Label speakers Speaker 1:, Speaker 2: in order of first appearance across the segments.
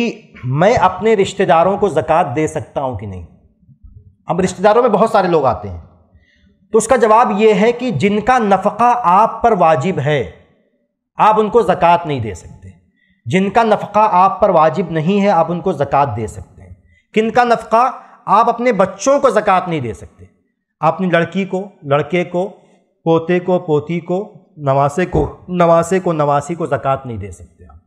Speaker 1: कि मैं अपने रिश्तेदारों को ज़क़़त दे सकता हूँ कि नहीं अब रिश्तेदारों में बहुत सारे लोग आते हैं तो उसका जवाब यह है कि जिनका नफ़का आप पर वाजिब है आप उनको ज़क़़त नहीं दे सकते जिनका नफ़का आप पर वाजिब नहीं है आप उनको ज़क़़त दे सकते हैं किन का नफ़का आप अपने बच्चों को ज़क़़त नहीं दे सकते अपनी लड़की को लड़के को पोते को पोती को नवासे को नवासे को नवासी को ज़क़़त नहीं दे सकते आप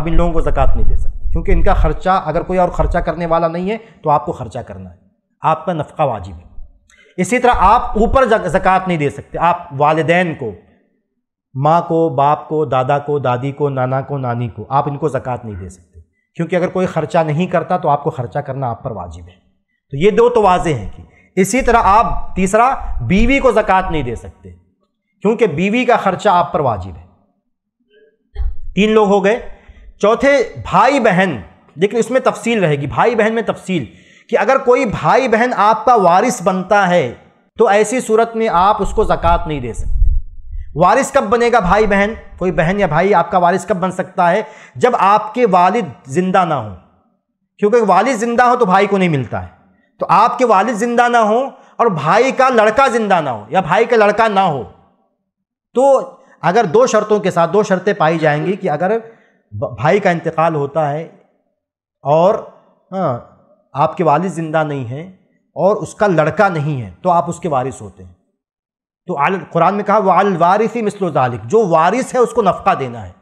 Speaker 1: अब इन लोगों को ज़क़़त नहीं दे सकते क्योंकि इनका खर्चा अगर कोई और ख़र्चा करने वाला नहीं है तो आपको ख़र्चा करना है आपका नफका वाजिब है इसी तरह आप ऊपर जक़ात नहीं दे सकते आप वालदेन को माँ को बाप को दादा को दादी को नाना को नानी को आप इनको ज़क़़त नहीं दे सकते क्योंकि अगर कोई ख़र्चा नहीं करता तो आपको ख़र्चा करना आप पर वाजिब है तो ये दो तो वाजे हैं कि इसी तरह आप तीसरा बीवी को ज़क़़त नहीं दे सकते क्योंकि बीवी का ख़र्चा आप पर वाजिब है तीन लोग हो गए चौथे भाई बहन लेकिन इसमें तफसील रहेगी भाई बहन में तफसील कि अगर कोई भाई बहन आपका वारिस बनता है तो ऐसी सूरत में आप उसको ज़क़़त नहीं दे सकते वारिस कब बनेगा भाई बहन कोई बहन या भाई आपका वारिस कब बन सकता है जब आपके वालिद ज़िंदा ना हो क्योंकि वालिद ज़िंदा हो तो भाई को नहीं मिलता है तो आपके वालिद ज़िंदा ना हो और भाई का लड़का ज़िंदा ना हो या भाई का लड़का ना हो तो अगर दो शर्तों के साथ दो शर्तें पाई जाएंगी कि अगर भाई का इंतकाल होता है और हाँ, आपके वालिद ज़िंदा नहीं हैं और उसका लड़का नहीं है तो आप उसके वारिस होते हैं तो आल कुरान में कहा वाल वारिस ही मिसलोजालिक जो वारिस है उसको नफ़ा देना है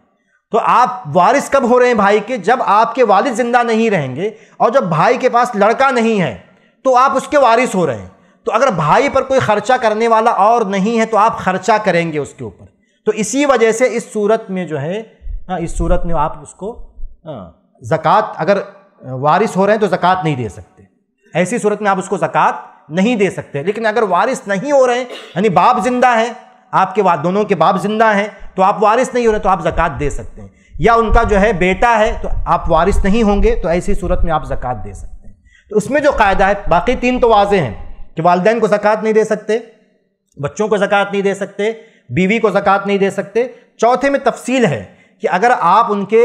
Speaker 1: तो आप वारिस कब हो रहे हैं भाई के जब आपके वालिद ज़िंदा नहीं रहेंगे और जब भाई के पास लड़का नहीं है तो आप उसके वारिस हो रहे हैं तो अगर भाई पर कोई ख़र्चा करने वाला और नहीं है तो आप ख़र्चा करेंगे उसके ऊपर तो इसी वजह से इस सूरत में जो है हाँ इस सूरत में आप उसको हाँ, ज़क़़त अगर वारिस हो रहे हैं तो जक़ात नहीं दे सकते ऐसी सूरत में आप उसको जक़ात नहीं दे सकते लेकिन अगर वारिस नहीं हो रहे हैं यानी बाप जिंदा है आपके दोनों के बाप जिंदा हैं तो आप वारिस नहीं हो रहे तो आप जक़ात दे सकते हैं या उनका जो है बेटा है तो आप वारिस नहीं होंगे तो ऐसी सूरत में आप ज़क़़त दे सकते हैं तो उसमें जो कायदा है बाकी तीन तो वाजे हैं कि वालदेन को ज़क़ात नहीं दे सकते बच्चों को जक़ात नहीं दे सकते बीवी को जक़ात नहीं दे सकते चौथे में तफसील है कि अगर आप उनके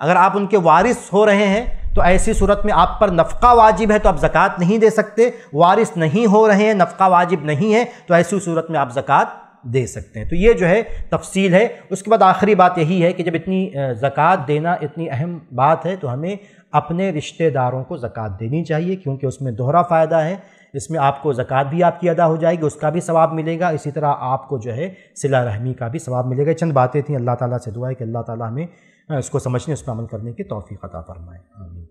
Speaker 1: अगर आप उनके वारिस हो रहे हैं तो ऐसी सूरत में आप पर नफ़ा वाजिब है तो आप ज़क़़त नहीं दे सकते वारिस नहीं हो रहे हैं नफका वाजिब नहीं है तो ऐसी सूरत में आप ज़क़़त दे सकते हैं तो ये जो है तफसील है उसके बाद आखिरी बात यही है कि जब इतनी ज़क़़त देना इतनी अहम बात है तो हमें अपने रिश्तेदारों को ज़क़़त देनी चाहिए क्योंकि उसमें दोहरा फ़ायदा है इसमें आपको ज़क़़त भी आपकी अदा हो जाएगी उसका भी सवाब मिलेगा इसी तरह आपको जो है सिला रहमी का भी सवाब मिलेगा चंद बातें थी अल्लाह ताला से दुआ है कि अल्लाह ताला हमें इसको समझने उस पर अमल करने की तोफ़ी अदा फरमाए